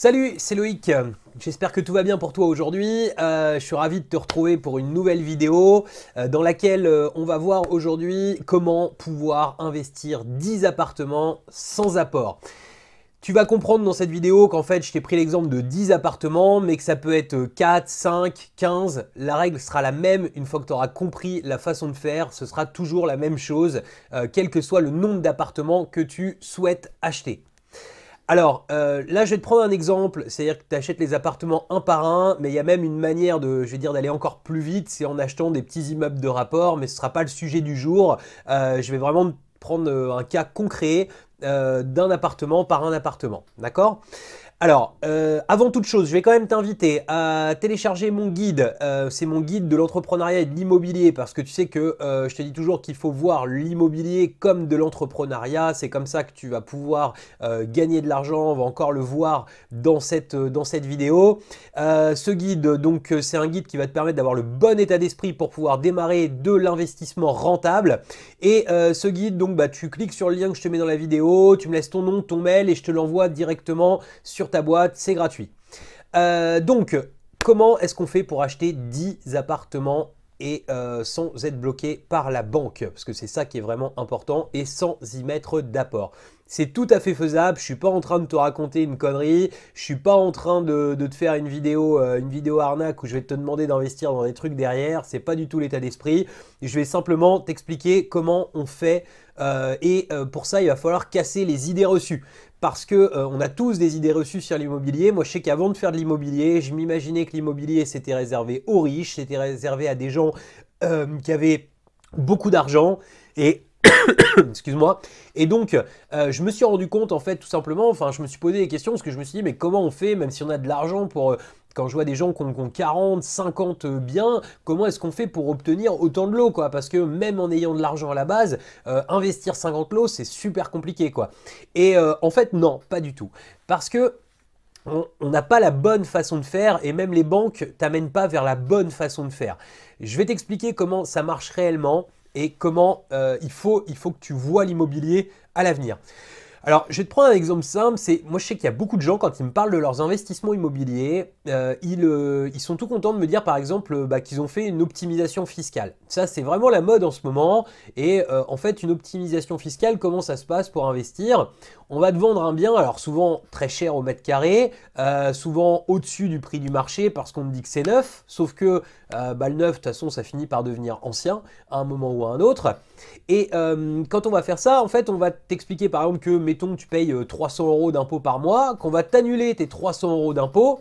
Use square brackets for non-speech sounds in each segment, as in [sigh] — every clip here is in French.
Salut, c'est Loïc. J'espère que tout va bien pour toi aujourd'hui. Euh, je suis ravi de te retrouver pour une nouvelle vidéo euh, dans laquelle euh, on va voir aujourd'hui comment pouvoir investir 10 appartements sans apport. Tu vas comprendre dans cette vidéo qu'en fait, je t'ai pris l'exemple de 10 appartements, mais que ça peut être 4, 5, 15. La règle sera la même une fois que tu auras compris la façon de faire. Ce sera toujours la même chose, quel que soit le nombre d'appartements que tu souhaites acheter. Alors euh, là, je vais te prendre un exemple, c'est-à-dire que tu achètes les appartements un par un, mais il y a même une manière de, je vais dire, d'aller encore plus vite, c'est en achetant des petits immeubles de rapport, mais ce ne sera pas le sujet du jour. Euh, je vais vraiment prendre euh, un cas concret d'un appartement par un appartement, d'accord alors, euh, avant toute chose, je vais quand même t'inviter à télécharger mon guide. Euh, c'est mon guide de l'entrepreneuriat et de l'immobilier parce que tu sais que euh, je te dis toujours qu'il faut voir l'immobilier comme de l'entrepreneuriat. C'est comme ça que tu vas pouvoir gagner de l'argent. On va encore le voir dans cette, dans cette vidéo. ce guide, donc, c'est un guide qui va te permettre d'avoir le bon état d'esprit pour pouvoir démarrer de l'investissement rentable. Et ce guide, donc, bah, tu cliques sur le lien que je te mets dans la vidéo, tu me laisses ton nom, ton mail et je te l'envoie directement sur ta boîte, c'est gratuit. Euh, donc, comment est-ce qu'on fait pour acheter 10 appartements et euh, sans être bloqué par la banque, parce que c'est ça qui est vraiment important, et sans y mettre d'apport. C'est tout à fait faisable, je suis pas en train de te raconter une connerie, je suis pas en train de, te faire une vidéo, euh, une vidéo arnaque où je vais te demander d'investir dans des trucs derrière, c'est pas du tout l'état d'esprit, je vais simplement t'expliquer comment on fait et pour ça, il va falloir casser les idées reçues parce que euh, on a tous des idées reçues sur l'immobilier. Moi, je sais qu'avant de faire de l'immobilier, je m'imaginais que l'immobilier c'était réservé aux riches, c'était réservé à des gens euh, qui avaient beaucoup d'argent et [coughs] Excuse-moi. Et donc, euh, je me suis rendu compte, en fait, tout simplement, enfin, je me suis posé des questions, parce que je me suis dit, mais comment on fait, même si on a de l'argent, pour, quand je vois des gens qui ont, 40, 50 biens, comment est-ce qu'on fait pour obtenir autant de lots, quoi Parce que même en ayant de l'argent à la base, euh, investir 50 lots, c'est super compliqué, quoi. Et euh, en fait, non, pas du tout. Parce que on n'a pas la bonne façon de faire et même les banques t'amènent pas vers la bonne façon de faire. Je vais t'expliquer comment ça marche réellement et comment euh, il, faut, il faut que tu vois l'immobilier à l'avenir. Alors, je vais te prendre un exemple simple. C'est moi, je sais qu'il y a beaucoup de gens quand ils me parlent de leurs investissements immobiliers, euh, euh, ils, sont tout contents de me dire, par exemple, euh, bah, qu'ils ont fait une optimisation fiscale. Ça, c'est vraiment la mode en ce moment. Et en fait, une optimisation fiscale, comment ça se passe pour investir On va te vendre un bien, alors souvent très cher au mètre carré, souvent au-dessus du prix du marché parce qu'on me dit que c'est neuf. Sauf que bah, le neuf, de toute façon, ça finit par devenir ancien à un moment ou à un autre. Et euh, quand on va faire ça, en fait, on va t'expliquer par exemple que, mettons, tu payes 300 euh, euros d'impôts par mois, qu'on va t'annuler tes 300 euros d'impôts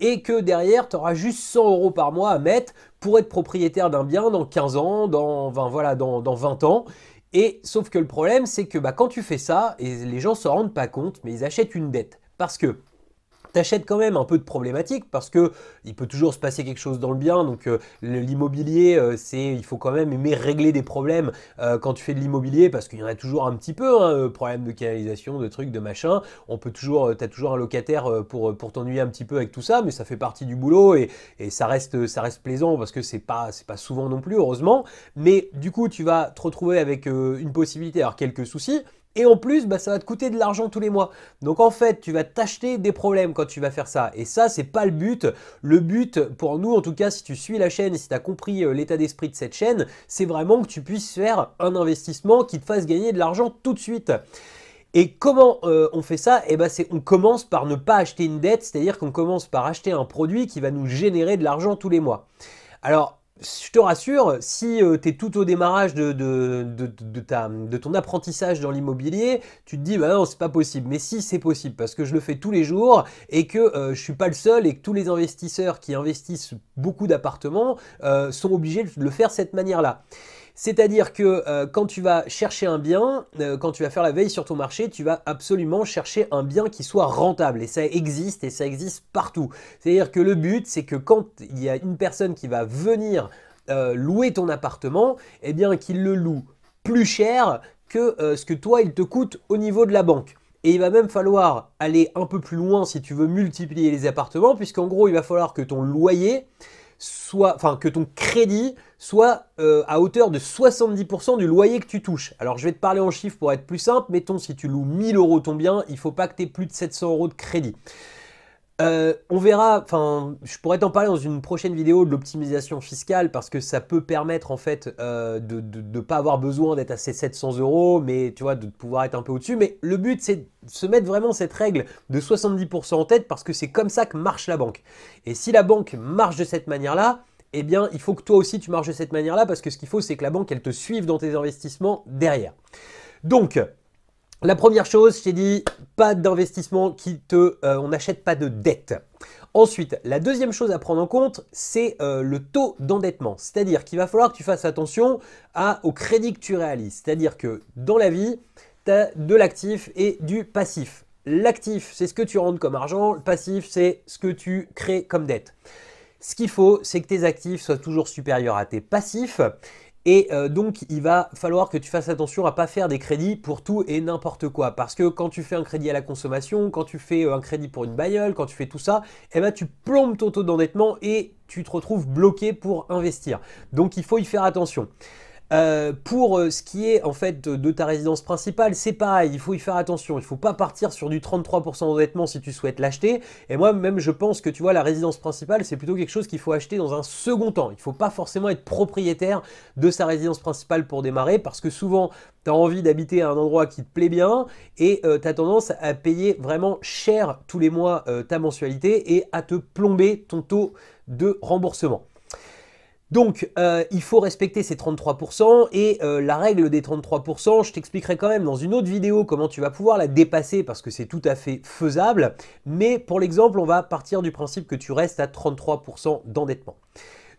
et que derrière, tu auras juste 100 euros par mois à mettre pour être propriétaire d'un bien dans 15 ans, dans, 20 ans. Et sauf que le problème, c'est que bah, quand tu fais ça, et les gens ne se rendent pas compte, mais ils achètent une dette. Parce que t'achètes quand même un peu de problématique parce que il peut toujours se passer quelque chose dans le bien. Donc euh, l'immobilier, euh, c'est il faut quand même aimer régler des problèmes euh, quand tu fais de l'immobilier parce qu'il y en a toujours un petit peu, hein, un problème de canalisation, de trucs, de machin. On peut toujours, t'as toujours un locataire pour pour t'ennuyer un petit peu avec tout ça, mais ça fait partie du boulot et, ça reste ça reste plaisant parce que c'est pas c'est pas souvent non plus heureusement. Mais du coup, tu vas te retrouver avec une possibilité, alors quelques soucis, et en plus, bah, ça va te coûter de l'argent tous les mois. Donc en fait, tu vas t'acheter des problèmes quand tu vas faire ça. Et ça, c'est pas le but. Le but, pour nous en tout cas, si tu suis la chaîne si tu as compris euh, l'état d'esprit de cette chaîne, c'est vraiment que tu puisses faire un investissement qui te fasse gagner de l'argent tout de suite. Et comment euh, on fait ça Eh ben, c'est on commence par ne pas acheter une dette, c'est-à-dire qu'on commence par acheter un produit qui va nous générer de l'argent tous les mois. Alors, je te rassure, si euh, tu es tout au démarrage de, de, de, ton apprentissage dans l'immobilier, tu te dis, bah non, c'est pas possible. Mais si, c'est possible, parce que je le fais tous les jours et que euh, je ne suis pas le seul et que tous les investisseurs qui investissent beaucoup d'appartements euh, sont obligés de le faire de cette manière-là. C'est-à-dire que euh, quand tu vas chercher un bien, euh, quand tu vas faire la veille sur ton marché, tu vas absolument chercher un bien qui soit rentable. Et ça existe et ça existe partout. C'est-à-dire que le but, c'est que quand il y a une personne qui va venir euh, louer ton appartement, eh bien qu'il le loue plus cher que ce que toi, il te coûte au niveau de la banque. Et il va même falloir aller un peu plus loin si tu veux multiplier les appartements, puisqu'en gros, il va falloir que ton loyer soit, enfin, que ton crédit soit euh, à hauteur de 70% du loyer que tu touches. Alors, je vais te parler en chiffres pour être plus simple. Mettons, si tu loues 1000 euros ton bien, il ne faut pas que tu aies plus de 700 euros de crédit. Euh, on verra, enfin, je pourrais t'en parler dans une prochaine vidéo de l'optimisation fiscale parce que ça peut permettre en fait euh, de ne pas avoir besoin d'être à ces 700 euros, mais tu vois, de pouvoir être un peu au-dessus. Mais le but, c'est de se mettre vraiment cette règle de 70% en tête parce que c'est comme ça que marche la banque. Et si la banque marche de cette manière-là, eh bien, il faut que toi aussi tu marches de cette manière-là parce que ce qu'il faut, c'est que la banque, elle te suive dans tes investissements derrière. Donc, la première chose, je dit, pas d'investissement qui te... Euh, on n'achète pas de dette. Ensuite, la deuxième chose à prendre en compte, c'est euh, le taux d'endettement. C'est-à-dire qu'il va falloir que tu fasses attention à, au crédit que tu réalises. C'est-à-dire que dans la vie, tu as de l'actif et du passif. L'actif, c'est ce que tu rentres comme argent. Le passif, c'est ce que tu crées comme dette. Ce qu'il faut, c'est que tes actifs soient toujours supérieurs à tes passifs et euh, donc, il va falloir que tu fasses attention à pas faire des crédits pour tout et n'importe quoi. Parce que quand tu fais un crédit à la consommation, quand tu fais euh, un crédit pour une bailleule, quand tu fais tout ça, eh ben, tu plombes ton taux d'endettement et tu te retrouves bloqué pour investir. Donc, il faut y faire attention. Euh, pour euh, ce qui est en fait de ta résidence principale, c'est pareil, il faut y faire attention. Il ne faut pas partir sur du 33% d'endettement si tu souhaites l'acheter. Et moi même je pense que tu vois la résidence principale, c'est plutôt quelque chose qu'il faut acheter dans un second temps. Il ne faut pas forcément être propriétaire de sa résidence principale pour démarrer parce que souvent tu as envie d'habiter à un endroit qui te plaît bien et euh, tu as tendance à payer vraiment cher tous les mois ta mensualité et à te plomber ton taux de remboursement. Donc, euh, il faut respecter ces 33%, et euh, la règle des 33%, je t'expliquerai quand même dans une autre vidéo comment tu vas pouvoir la dépasser, parce que c'est tout à fait faisable, mais pour l'exemple, on va partir du principe que tu restes à 33% d'endettement.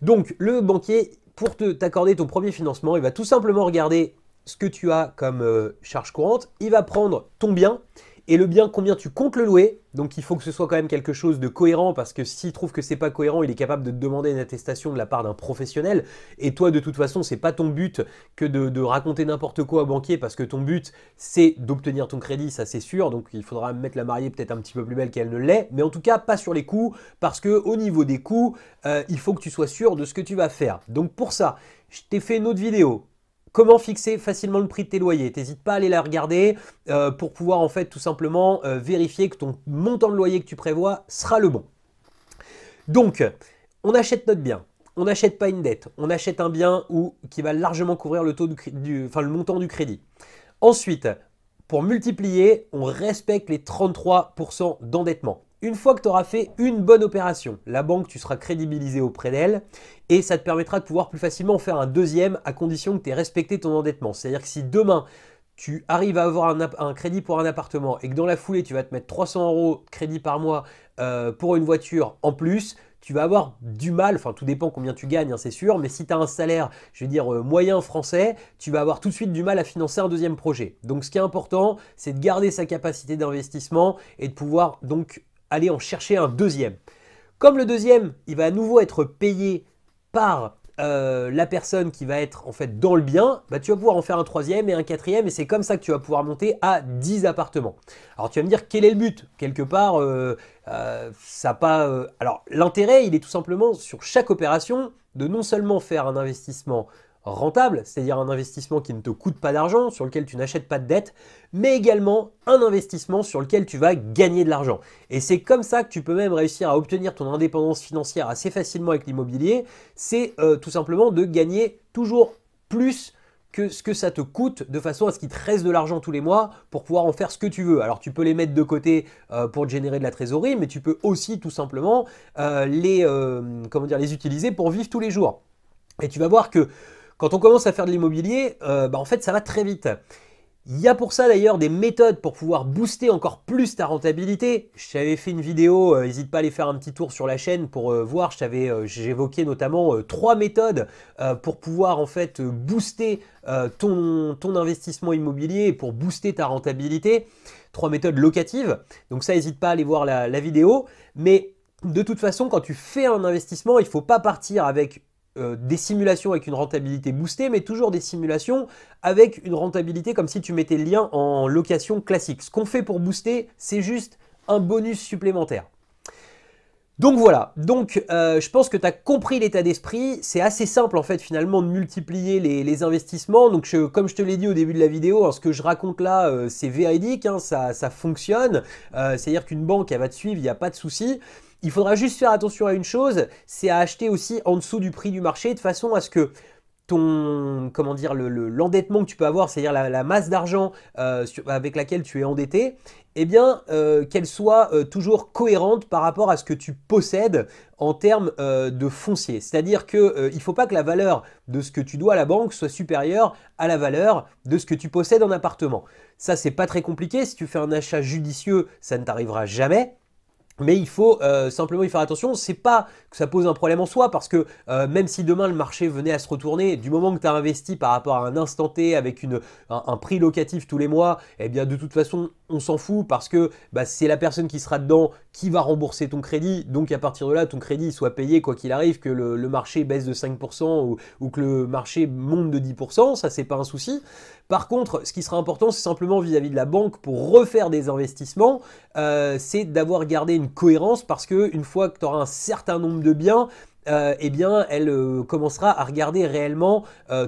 Donc, le banquier, pour t'accorder ton premier financement, il va tout simplement regarder ce que tu as comme euh, charge courante, il va prendre ton bien, et le bien, combien tu comptes le louer Donc il faut que ce soit quand même quelque chose de cohérent parce que s'il trouve que c'est pas cohérent, il est capable de te demander une attestation de la part d'un professionnel. Et toi, de toute façon, c'est pas ton but que de, raconter n'importe quoi au banquier parce que ton but, c'est d'obtenir ton crédit, ça c'est sûr. Donc il faudra mettre la mariée peut-être un petit peu plus belle qu'elle ne l'est, mais en tout cas pas sur les coûts parce que au niveau des coûts, euh, il faut que tu sois sûr de ce que tu vas faire. Donc pour ça, je t'ai fait une autre vidéo Comment fixer facilement le prix de tes loyers T'hésites pas à aller la regarder euh, pour pouvoir en fait tout simplement euh, vérifier que ton montant de loyer que tu prévois sera le bon. Donc, on achète notre bien. On n'achète pas une dette. On achète un bien qui va largement couvrir le, taux le montant du crédit. Ensuite, pour multiplier, on respecte les 33% d'endettement. Une fois que tu auras fait une bonne opération, la banque, tu seras crédibilisé auprès d'elle et ça te permettra de pouvoir plus facilement faire un deuxième à condition que tu aies respecté ton endettement. C'est-à-dire que si demain, tu arrives à avoir un, crédit pour un appartement et que dans la foulée, tu vas te mettre 300 euros crédit par mois euh, pour une voiture en plus, tu vas avoir du mal, enfin tout dépend combien tu gagnes, hein, c'est sûr, mais si tu as un salaire, je vais dire euh, moyen français, tu vas avoir tout de suite du mal à financer un deuxième projet. Donc ce qui est important, c'est de garder sa capacité d'investissement et de pouvoir donc aller en chercher un deuxième. Comme le deuxième, il va à nouveau être payé par euh, la personne qui va être en fait dans le bien, bah, tu vas pouvoir en faire un troisième et un quatrième, et c'est comme ça que tu vas pouvoir monter à 10 appartements. Alors tu vas me dire quel est le but Quelque part, euh, euh, ça pas. alors l'intérêt, il est tout simplement sur chaque opération de non seulement faire un investissement rentable, c'est-à-dire un investissement qui ne te coûte pas d'argent, sur lequel tu n'achètes pas de dette, mais également un investissement sur lequel tu vas gagner de l'argent. Et c'est comme ça que tu peux même réussir à obtenir ton indépendance financière assez facilement avec l'immobilier, c'est euh, tout simplement de gagner toujours plus que ce que ça te coûte de façon à ce qu'il te reste de l'argent tous les mois pour pouvoir en faire ce que tu veux. Alors tu peux les mettre de côté euh, pour générer de la trésorerie, mais tu peux aussi tout simplement euh, les, comment dire, les utiliser pour vivre tous les jours. Et tu vas voir que quand on commence à faire de l'immobilier, euh, bah, en fait, ça va très vite. Il y a pour ça d'ailleurs des méthodes pour pouvoir booster encore plus ta rentabilité. J'avais fait une vidéo, euh, n'hésite pas à aller faire un petit tour sur la chaîne pour euh, voir. j'évoquais notamment trois méthodes pour pouvoir en fait booster ton, investissement immobilier et pour booster ta rentabilité. Trois méthodes locatives. Donc ça, n'hésite pas à aller voir la, la vidéo. Mais de toute façon, quand tu fais un investissement, il ne faut pas partir avec euh, des simulations avec une rentabilité boostée, mais toujours des simulations avec une rentabilité comme si tu mettais le lien en location classique. Ce qu'on fait pour booster, c'est juste un bonus supplémentaire. Donc voilà, donc euh, je pense que tu as compris l'état d'esprit, c'est assez simple en fait finalement de multiplier les, investissements, donc comme je te l'ai dit au début de la vidéo, hein, ce que je raconte là euh, c'est véridique, hein, ça, ça, fonctionne, c'est-à-dire qu'une banque elle va te suivre, il n'y a pas de souci, il faudra juste faire attention à une chose, c'est à acheter aussi en dessous du prix du marché de façon à ce que ton comment dire l'endettement que tu peux avoir, c'est-à-dire la, masse d'argent euh, avec laquelle tu es endetté, eh bien euh, qu'elle soit euh, toujours cohérente par rapport à ce que tu possèdes en termes de foncier. C'est-à-dire que il faut pas que la valeur de ce que tu dois à la banque soit supérieure à la valeur de ce que tu possèdes en appartement. Ça c'est pas très compliqué. Si tu fais un achat judicieux, ça ne t'arrivera jamais. Mais il faut euh, simplement y faire attention. C'est pas que ça pose un problème en soi, parce que euh, même si demain le marché venait à se retourner, du moment que tu as investi par rapport à un instant T avec un, prix locatif tous les mois, eh bien de toute façon on s'en fout parce que bah, c'est la personne qui sera dedans qui va rembourser ton crédit. Donc à partir de là, ton crédit soit payé quoi qu'il arrive, que le, marché baisse de 5% ou, que le marché monte de 10%, ça c'est pas un souci. Par contre, ce qui sera important, c'est simplement vis-à-vis de la banque pour refaire des investissements, euh, c'est d'avoir gardé une cohérence parce que une fois que tu auras un certain nombre de biens, euh, eh bien, elle euh, commencera à regarder réellement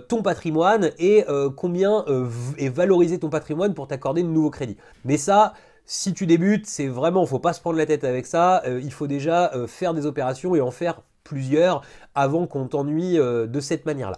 ton patrimoine et combien est valorisé ton patrimoine pour t'accorder de nouveaux crédits. Mais ça, si tu débutes, c'est vraiment, faut pas se prendre la tête avec ça. Euh, il faut déjà euh, faire des opérations et en faire plusieurs avant qu'on t'ennuie euh, de cette manière-là.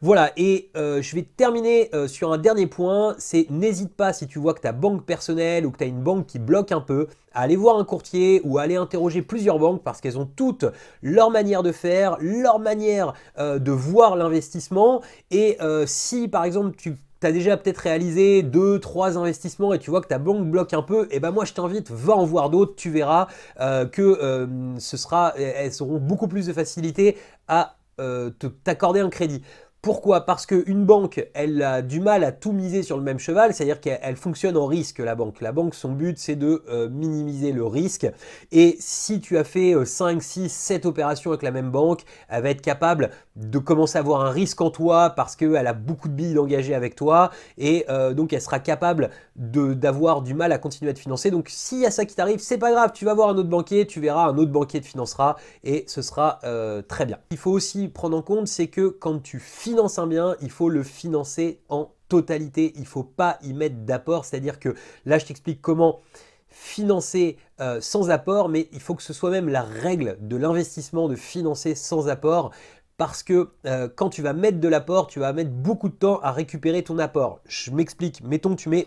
Voilà, et je vais terminer sur un dernier point, c'est n'hésite pas si tu vois que ta banque personnelle ou que tu as une banque qui bloque un peu, à aller voir un courtier ou aller interroger plusieurs banques parce qu'elles ont toutes leur manière de faire, leur manière de voir l'investissement. Et si par exemple tu tu as déjà peut-être réalisé deux, trois investissements et tu vois que ta banque bloque un peu, et eh ben moi je t'invite, va en voir d'autres, tu verras euh, que euh, ce sera, eh, elles seront beaucoup plus de facilité à euh, t'accorder un crédit. Pourquoi Parce qu'une banque, elle a du mal à tout miser sur le même cheval, c'est-à-dire qu'elle fonctionne en risque, la banque. La banque, son but, c'est de euh, minimiser le risque. Et si tu as fait 5, 6, 7 opérations avec la même banque, elle va être capable de commencer à avoir un risque en toi parce qu'elle a beaucoup de billes engagées avec toi. Et euh, donc, elle sera capable d'avoir du mal à continuer à te financer. Donc, s'il y a ça qui t'arrive, c'est pas grave, tu vas voir un autre banquier, tu verras, un autre banquier te financera et ce sera euh, très bien. Il faut aussi prendre en compte, c'est que quand tu finis un bien, il faut le financer en totalité. Il faut pas y mettre d'apport. C'est-à-dire que là, je t'explique comment financer euh, sans apport, mais il faut que ce soit même la règle de l'investissement de financer sans apport. Parce que euh, quand tu vas mettre de l'apport, tu vas mettre beaucoup de temps à récupérer ton apport. Je m'explique, mettons tu mets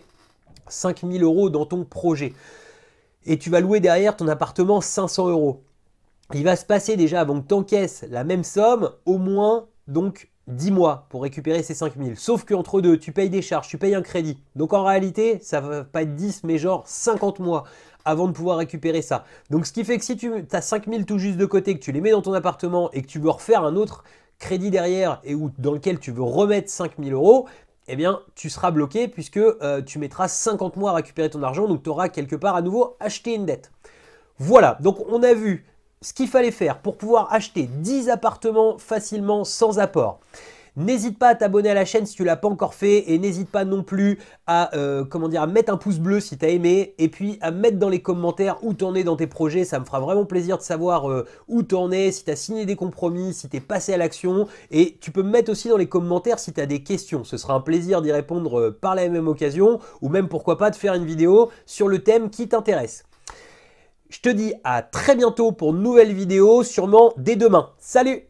5000 euros dans ton projet et tu vas louer derrière ton appartement 500 euros. Il va se passer déjà avant que tu encaisses la même somme, au moins donc 10 mois pour récupérer ces 5000. Sauf qu'entre deux, tu payes des charges, tu payes un crédit. Donc en réalité, ça ne va pas être 10, mais genre 50 mois avant de pouvoir récupérer ça. Donc ce qui fait que si tu as 5000 tout juste de côté, que tu les mets dans ton appartement et que tu veux refaire un autre crédit derrière et dans lequel tu veux remettre 5000 euros, eh bien tu seras bloqué puisque euh, tu mettras 50 mois à récupérer ton argent, donc tu auras quelque part à nouveau acheté une dette. Voilà, donc on a vu ce qu'il fallait faire pour pouvoir acheter 10 appartements facilement sans apport. N'hésite pas à t'abonner à la chaîne si tu l'as pas encore fait et n'hésite pas non plus à euh, comment dire mettre un pouce bleu si tu as aimé et puis à mettre dans les commentaires où tu en es dans tes projets, ça me fera vraiment plaisir de savoir euh, où où en es, si tu as signé des compromis, si tu es passé à l'action et tu peux me mettre aussi dans les commentaires si tu as des questions, ce sera un plaisir d'y répondre euh, par la même occasion ou même pourquoi pas de faire une vidéo sur le thème qui t'intéresse. Je te dis à très bientôt pour une nouvelle vidéo, sûrement dès demain. Salut